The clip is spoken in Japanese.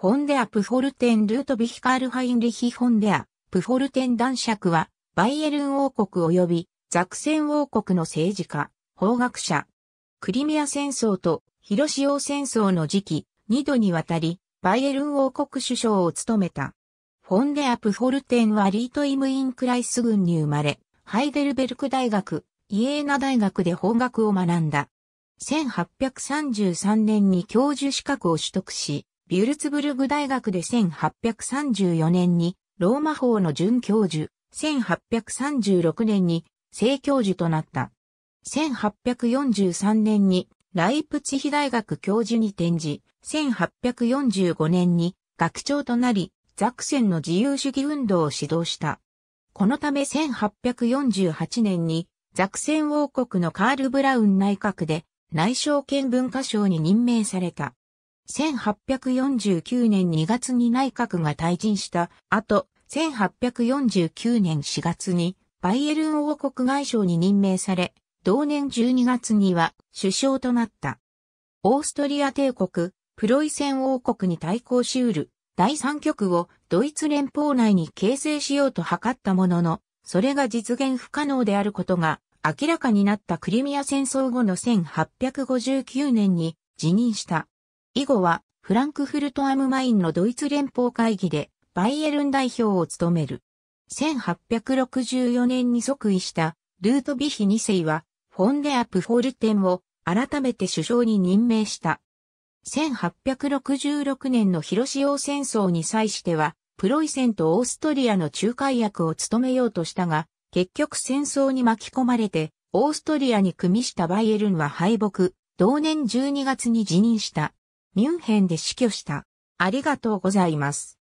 フォンデア・プフォルテン・ルート・ビヒカール・ハインリヒ・フォンデア、プフォルテン男爵は、バイエルン王国及びザクセン王国の政治家、法学者。クリミア戦争と広潮戦争の時期、二度にわたり、バイエルン王国首相を務めた。フォンデア・プフォルテンはリート・イム・イン・クライス軍に生まれ、ハイデルベルク大学、イエーナ大学で法学を学んだ。1833年に教授資格を取得し、ビュルツブルグ大学で1834年にローマ法の准教授、1836年に正教授となった。1843年にライプツヒ大学教授に転じ、1845年に学長となり、ザクセンの自由主義運動を指導した。このため1848年にザクセン王国のカール・ブラウン内閣で内省兼文化省に任命された。1849年2月に内閣が退陣した後、1849年4月にバイエルン王国外相に任命され、同年12月には首相となった。オーストリア帝国、プロイセン王国に対抗しうる第三極をドイツ連邦内に形成しようと図ったものの、それが実現不可能であることが明らかになったクリミア戦争後の1859年に辞任した。以後は、フランクフルトアムマインのドイツ連邦会議で、バイエルン代表を務める。1864年に即位した、ルートビヒ2世は、フォンデアプフォルテンを改めて首相に任命した。1866年の広島戦争に際しては、プロイセンとオーストリアの仲介役を務めようとしたが、結局戦争に巻き込まれて、オーストリアに組みしたバイエルンは敗北、同年12月に辞任した。ミュンヘンで死去した。ありがとうございます。